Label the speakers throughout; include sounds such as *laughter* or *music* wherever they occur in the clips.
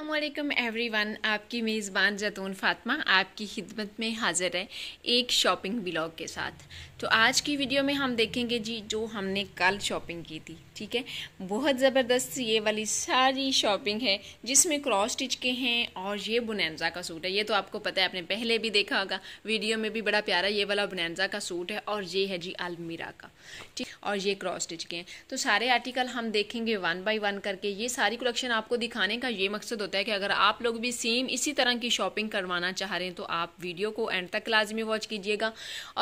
Speaker 1: अल्लाम एवरीवन आपकी मेज़बान जतून फातमा आपकी खिदमत में हाज़िर है एक शॉपिंग ब्लॉग के साथ तो आज की वीडियो में हम देखेंगे जी जो हमने कल शॉपिंग की थी ठीक है बहुत ज़बरदस्त ये वाली सारी शॉपिंग है जिसमें क्रॉस स्टिच के हैं और ये बुनैनजा का सूट है ये तो आपको पता है आपने पहले भी देखा होगा वीडियो में भी बड़ा प्यारा ये वाला बुनैनजा का सूट है और ये है जी अलमीरा का ठीक और ये क्रॉस स्टिच के हैं तो सारे आर्टिकल हम देखेंगे वन बाई वन करके ये सारी कलेक्शन आपको दिखाने का ये मकसद होता है कि अगर आप लोग भी सेम इसी तरह की शॉपिंग करवाना चाह रहे हैं तो आप वीडियो को एंड तक लाजमी वॉच कीजिएगा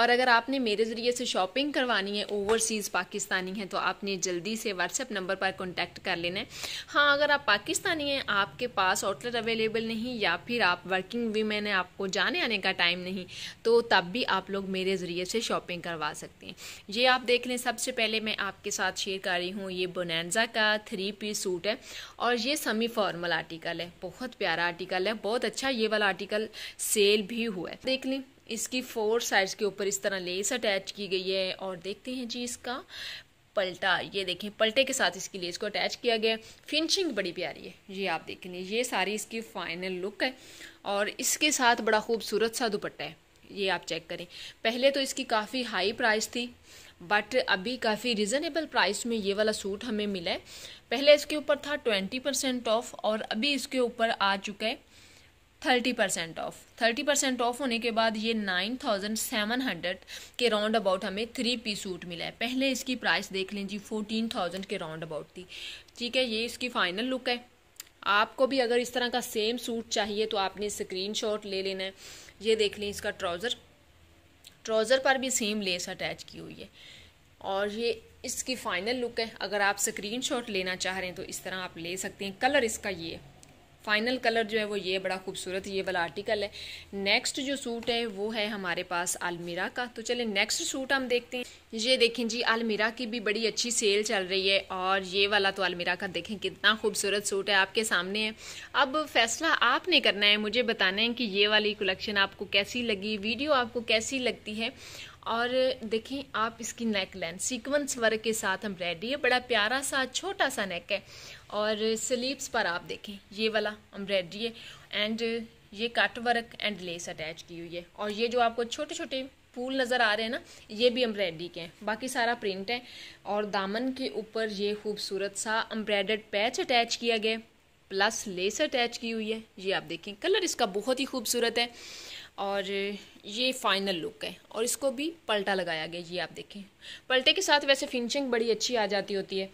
Speaker 1: और अगर आपने मेरे ज़रिए से शॉपिंग करवानी है ओवरसीज़ पाकिस्तानी है तो आपने जल्दी से व्हाट्सएप नंबर पर कॉन्टैक्ट कर लेना है हाँ अगर आप पाकिस्तानी हैं आपके पास आउटलेट अवेलेबल नहीं या फिर आप वर्किंग वीमेन है आपको जाने आने का टाइम नहीं तो तब भी आप लोग मेरे ज़रिए से शॉपिंग करवा सकते हैं ये आप देख लें सबसे पहले मैं आपके साथ शेयर कर रही हूँ ये बोनैनजा का थ्री पीस सूट है और ये समी फॉर्मल आर्टिकल आर्टिकल है बहुत प्यारा आर्टिकल है बहुत अच्छा ये वाला आर्टिकल सेल भी हुआ है देख लें इसकी फोर साइड के ऊपर इस तरह लेस अटैच की गई है और देखते हैं जी इसका पलटा ये देखें पलटे के साथ इसकी लेस को अटैच किया गया फिनिशिंग बड़ी प्यारी है ये आप देख लें ये सारी इसकी फाइनल लुक है और इसके साथ बड़ा खूबसूरत सा दुपट्टा है ये आप चेक करें पहले तो इसकी काफ़ी हाई प्राइस थी बट अभी काफ़ी रिजनेबल प्राइस में ये वाला सूट हमें मिला है पहले इसके ऊपर था ट्वेंटी परसेंट ऑफ और अभी इसके ऊपर आ चुका है thirty percent off thirty percent off होने के बाद ये नाइन थाउजेंड सेवन हंड्रेड के राउंड अबाउट हमें थ्री पी सूट मिला है पहले इसकी प्राइस देख लें जी फोर्टीन थाउजेंड के राउंड अबाउट थी ठीक है ये इसकी फाइनल लुक है आपको भी अगर इस तरह का सेम सूट चाहिए तो आपने स्क्रीनशॉट ले लेना है ये देख लें इसका ट्राउज़र ट्राउज़र पर भी सेम लेस अटैच की हुई है और ये इसकी फ़ाइनल लुक है अगर आप स्क्रीनशॉट लेना चाह रहे हैं तो इस तरह आप ले सकते हैं कलर इसका ये है फाइनल कलर जो है वो ये बड़ा खूबसूरत ये वाला आर्टिकल है नेक्स्ट जो सूट है वो है हमारे पास अलमीरा का तो चले नेक्स्ट सूट हम देखते हैं ये देखें जी अलमीरा की भी बड़ी अच्छी सेल चल रही है और ये वाला तो अलमीरा का देखें कितना खूबसूरत सूट है आपके सामने है अब फैसला आपने करना है मुझे बताना है कि ये वाली कलेक्शन आपको कैसी लगी वीडियो आपको कैसी लगती है और देखें आप इसकी नेक लेंथ सीक्वेंस वर्क के साथ हम रेडी है बड़ा प्यारा सा छोटा सा नेक है और स्लीव्स पर आप देखें ये वाला एम्ब्रॉयडरी है एंड ये cut work and lace attach की हुई है और ये जो आपको छोटे छोटे फूल नज़र आ रहे हैं ना ये भी एम्ब्रॉयडरी के हैं बाकी सारा प्रिंट है और दामन के ऊपर ये खूबसूरत सा एम्ब्रॉयडर्ड पैच अटैच किया गया प्लस लेस अटैच की हुई है ये आप देखें कलर इसका बहुत ही खूबसूरत है और ये फाइनल लुक है और इसको भी पलटा लगाया गया ये आप देखें पलटे के साथ वैसे फिनिशिंग बड़ी अच्छी आ जाती होती है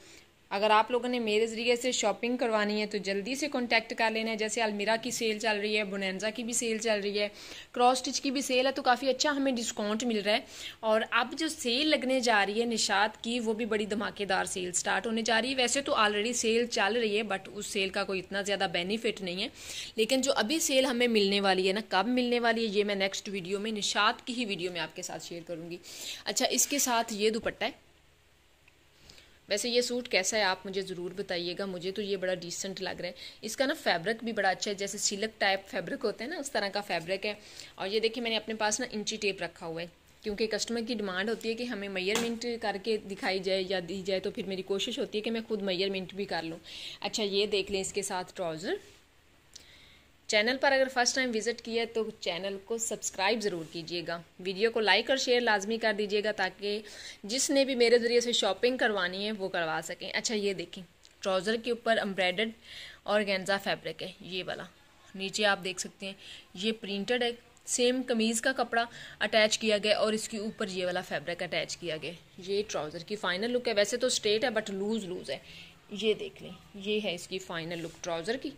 Speaker 1: अगर आप लोगों ने मेरे ज़रिए से शॉपिंग करवानी है तो जल्दी से कॉन्टैक्ट कर लेना है जैसे अलमीरा की सेल चल रही है बुनैनजा की भी सेल चल रही है क्रॉस स्टिच की भी सेल है तो काफ़ी अच्छा हमें डिस्काउंट मिल रहा है और अब जो सेल लगने जा रही है निशात की वो भी बड़ी धमाकेदार सेल स्टार्ट होने जा रही है वैसे तो ऑलरेडी सेल चल रही है बट उस सेल का कोई इतना ज़्यादा बेनिफिट नहीं है लेकिन जो अभी सेल हमें मिलने वाली है ना कब मिलने वाली है ये मैं नेक्स्ट वीडियो में निशात की ही वीडियो में आपके साथ शेयर करूँगी अच्छा इसके साथ ये दुपट्टा है वैसे ये सूट कैसा है आप मुझे ज़रूर बताइएगा मुझे तो ये बड़ा डिसेंट लग रहा है इसका ना फैब्रिक भी बड़ा अच्छा है जैसे सिलक टाइप फैब्रिक होते हैं ना उस तरह का फैब्रिक है और ये देखिए मैंने अपने पास ना इंची टेप रखा हुआ है क्योंकि कस्टमर की डिमांड होती है कि हमें मेयरमेंट करके दिखाई जाए या दी जाए तो फिर मेरी कोशिश होती है कि मैं खुद मेयरमेंट भी कर लूँ अच्छा ये देख लें इसके साथ ट्राउज़र चैनल पर अगर फर्स्ट टाइम विज़िट किया तो चैनल को सब्सक्राइब ज़रूर कीजिएगा वीडियो को लाइक और शेयर लाजमी कर दीजिएगा ताकि जिसने भी मेरे ज़रिए से शॉपिंग करवानी है वो करवा सकें अच्छा ये देखें ट्राउज़र के ऊपर एम्ब्रॉयडर्ड और गेंजा फैब्रिक है ये वाला नीचे आप देख सकते हैं ये प्रिंटेड है सेम कमीज़ का कपड़ा अटैच किया गया और इसके ऊपर ये वाला फैब्रिक अटैच किया गया ये ट्राउज़र की फ़ाइनल लुक है वैसे तो स्ट्रेट है बट लूज़ लूज़ है ये देख लें ये है इसकी फ़ाइनल लुक ट्राउज़र की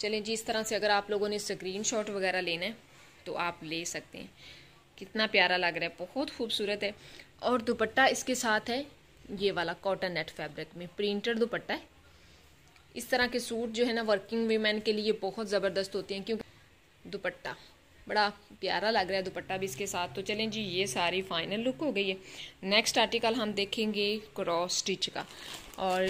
Speaker 1: चलें जी इस तरह से अगर आप लोगों ने स्क्रीन शॉट वगैरह लेना है तो आप ले सकते हैं कितना प्यारा लग रहा है बहुत खूबसूरत है और दुपट्टा इसके साथ है ये वाला कॉटन नेट फैब्रिक में प्रिंटेड दुपट्टा है इस तरह के सूट जो है ना वर्किंग वीमेन के लिए बहुत ज़बरदस्त होते हैं क्योंकि दुपट्टा बड़ा प्यारा लग रहा है दुपट्टा भी इसके साथ तो चलें जी ये सारी फाइनल लुक हो गई है नेक्स्ट आर्टिकल हम देखेंगे क्रॉस स्टिच का और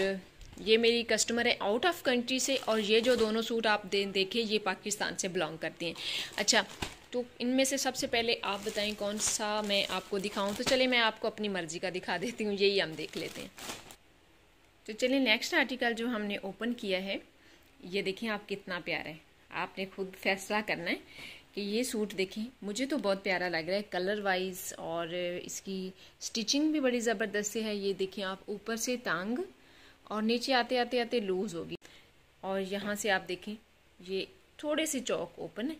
Speaker 1: ये मेरी कस्टमर है आउट ऑफ कंट्री से और ये जो दोनों सूट आप दे देखे ये पाकिस्तान से बिलोंग करती हैं अच्छा तो इनमें से सबसे पहले आप बताएं कौन सा मैं आपको दिखाऊं तो चलिए मैं आपको अपनी मर्ज़ी का दिखा देती हूँ यही हम देख लेते हैं तो चलिए नेक्स्ट आर्टिकल जो हमने ओपन किया है ये देखें आप कितना प्यारा है आपने खुद फैसला करना है कि ये सूट देखें मुझे तो बहुत प्यारा लग रहा है कलर वाइज और इसकी स्टिचिंग भी बड़ी ज़बरदस्त है ये देखें आप ऊपर से तांग और नीचे आते आते आते लूज होगी और यहाँ से आप देखें ये थोड़े से चौक ओपन है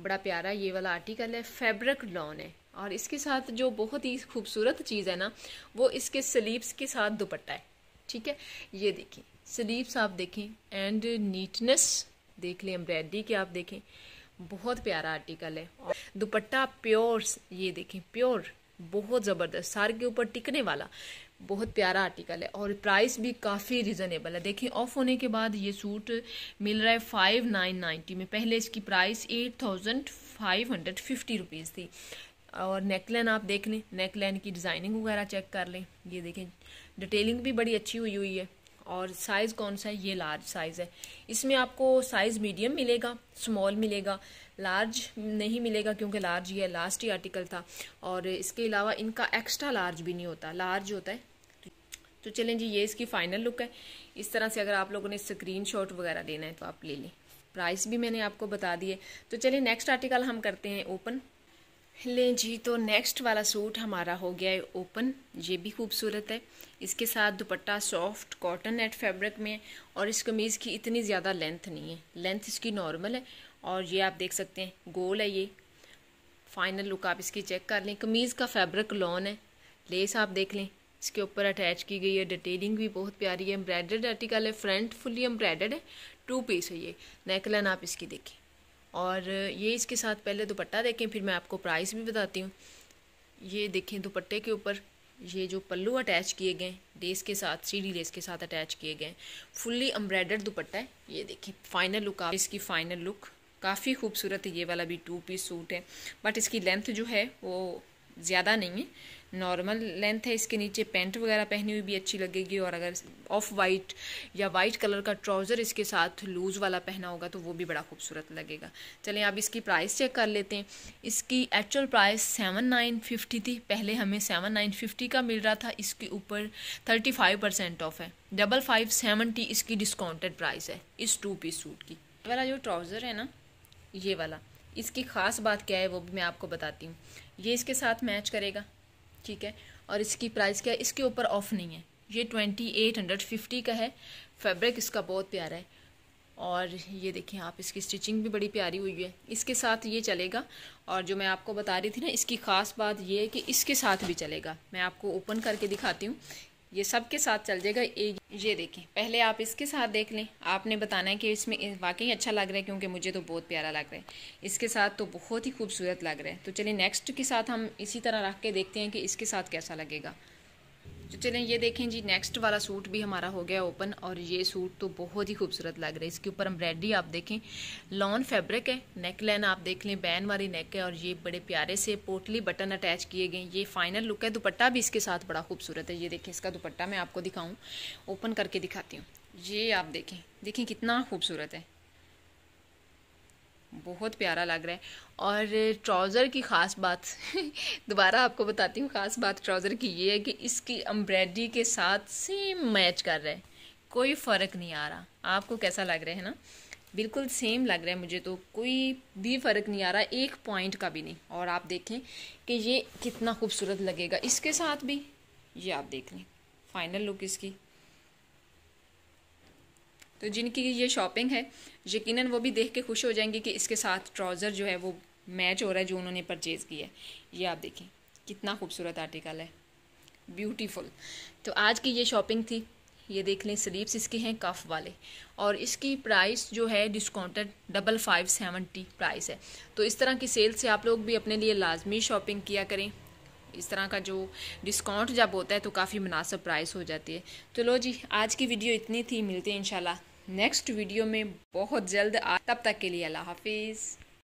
Speaker 1: बड़ा प्यारा ये वाला आर्टिकल है फैब्रिक लॉन है और इसके साथ जो बहुत ही खूबसूरत चीज़ है ना वो इसके स्लीव्स के साथ दुपट्टा है ठीक है ये देखें स्लीव्स आप देखें एंड नीटनेस देख लें एम्ब्रॉयडरी के आप देखें बहुत प्यारा आर्टिकल है और दुपट्टा प्योर ये देखें प्योर बहुत ज़बरदस्त सार के ऊपर टिकने वाला बहुत प्यारा आर्टिकल है और प्राइस भी काफ़ी रिजनेबल है देखिए ऑफ होने के बाद ये सूट मिल रहा है फाइव नाइन नाइन्टी में पहले इसकी price eight thousand five hundred fifty rupees थी और नेकलाइन आप देख लें नेकलाइन की डिज़ाइनिंग वगैरह चेक कर लें ये देखें डिटेलिंग भी बड़ी अच्छी हुई हुई है और साइज़ कौन सा है ये लार्ज साइज़ है इसमें आपको साइज़ मीडियम मिलेगा स्मॉल मिलेगा लार्ज नहीं मिलेगा क्योंकि लार्ज ये लास्ट ही आर्टिकल था और इसके अलावा इनका एक्स्ट्रा लार्ज भी नहीं होता लार्ज होता है तो चलें जी ये इसकी फाइनल लुक है इस तरह से अगर आप लोगों ने स्क्रीन शॉट वगैरह लेना है तो आप ले लें प्राइस भी मैंने आपको बता दिए तो चलिए नेक्स्ट आर्टिकल हम करते हैं ओपन लें जी तो नेक्स्ट वाला सूट हमारा हो गया है ओपन ये भी खूबसूरत है इसके साथ dupatta soft cotton net fabric में है और इस कमीज़ की इतनी ज़्यादा लेंथ नहीं है लेंथ इसकी नॉर्मल है और ये आप देख सकते हैं गोल है ये फाइनल लुक आप इसकी चेक कर लें कमीज़ का फैब्रिक लॉन है लेस आप देख लें इसके ऊपर अटैच की गई है डिटेलिंग भी बहुत प्यारी है एम्ब्रॉयडर्ड आर्टिकल है फ्रंट फुली एम्ब्रॉयडर्ड है टू पीस है ये नेकलाइन आप इसकी देखें और ये इसके साथ पहले दुपट्टा देखें फिर मैं आपको प्राइस भी बताती हूँ ये देखें दुपट्टे के ऊपर ये जो पल्लू अटैच किए गए लेस के साथ सीढ़ी लेस के साथ अटैच किए गए फुल्ली एम्ब्रॉयडर्ड दुपट्टा है ये देखें फाइनल लुक आप इसकी फाइनल लुक काफ़ी खूबसूरत है ये वाला भी टू पीस सूट है बट इसकी लेंथ जो है वो ज़्यादा नहीं है नॉर्मल लेंथ है इसके नीचे पैंट वगैरह पहनी हुई भी अच्छी लगेगी और अगर ऑफ वाइट या वाइट कलर का ट्राउज़र इसके साथ लूज़ वाला पहना होगा तो वो भी बड़ा खूबसूरत लगेगा चलें आप इसकी प्राइस चेक कर लेते हैं इसकी actual price seven nine fifty थी पहले हमें सेवन नाइन फिफ्टी का मिल रहा था इसके ऊपर थर्टी फाइव परसेंट ऑफ है डबल फाइव सेवनटी इसकी डिस्काउंटेड प्राइस है इस टू पीस सूट की वाला जो ट्राउज़र है ना ये वाला इसकी ख़ास बात क्या है वो भी मैं आपको बताती हूँ ये इसके साथ मैच करेगा ठीक है और इसकी प्राइस क्या है इसके ऊपर ऑफ नहीं है ये ट्वेंटी एट हंड्रेड फिफ्टी का है फैब्रिक इसका बहुत प्यारा है और ये देखिए आप इसकी स्टिचिंग भी बड़ी प्यारी हुई है इसके साथ ये चलेगा और जो मैं आपको बता रही थी ना इसकी ख़ास बात ये है कि इसके साथ भी चलेगा मैं आपको ओपन करके दिखाती हूँ ये सब के साथ चल जाएगा एक ये देखें पहले आप इसके साथ देख लें आपने बताना है कि इसमें वाकई अच्छा लग रहा है क्योंकि मुझे तो बहुत प्यारा लग रहा है इसके साथ तो बहुत ही खूबसूरत लग रहा है तो चलिए नेक्स्ट के साथ हम इसी तरह रख के देखते हैं कि इसके साथ कैसा लगेगा तो चलें ये देखें जी नेक्स्ट वाला सूट भी हमारा हो गया ओपन और ये सूट तो बहुत ही खूबसूरत लग रहा है इसके ऊपर एम्ब्रॉयडरी आप देखें लॉन फैब्रिक है नेक लाइन आप देख लें बैन वाली नेक है और ये बड़े प्यारे से पोटली बटन अटैच किए गए ये फाइनल लुक है दुपट्टा भी इसके साथ बड़ा खूबसूरत है ये देखें इसका दुपट्टा मैं आपको दिखाऊँ ओपन करके दिखाती हूँ ये आप देखें देखें कितना खूबसूरत है बहुत प्यारा लग रहा है और ट्राउज़र की ख़ास बात *laughs* दोबारा आपको बताती हूँ ख़ास बात ट्राउज़र की ये है कि इसकी अम्ब्रेडी के साथ सेम मैच कर रहा है कोई फ़र्क नहीं आ रहा आपको कैसा लग रहा है ना बिल्कुल सेम लग रहा है मुझे तो कोई भी फ़र्क नहीं आ रहा एक पॉइंट का भी नहीं और आप देखें कि ये कितना खूबसूरत लगेगा इसके साथ भी ये आप देख लें फाइनल लुक इसकी तो जिनकी ये शॉपिंग है यकीनन वो भी देख के खुश हो जाएंगे कि इसके साथ ट्राउज़र जो है वो मैच हो रहा है जो उन्होंने परचेज़ किया है ये आप देखें कितना खूबसूरत आर्टिकल है ब्यूटीफुल तो आज की ये शॉपिंग थी ये देख लें स्लीव्स इसके हैं कफ वाले और इसकी प्राइस जो है discounted double five seventy price है तो इस तरह की सेल से आप लोग भी अपने लिए लाजमी शॉपिंग किया करें इस तरह का जो डिस्काउंट जब होता है तो काफ़ी मुनासब प्राइस हो जाती है तो लो जी आज की वीडियो इतनी थी मिलते हैं इंशाल्लाह नेक्स्ट वीडियो में बहुत जल्द आ तब तक के लिए अल्लाह हाफिज़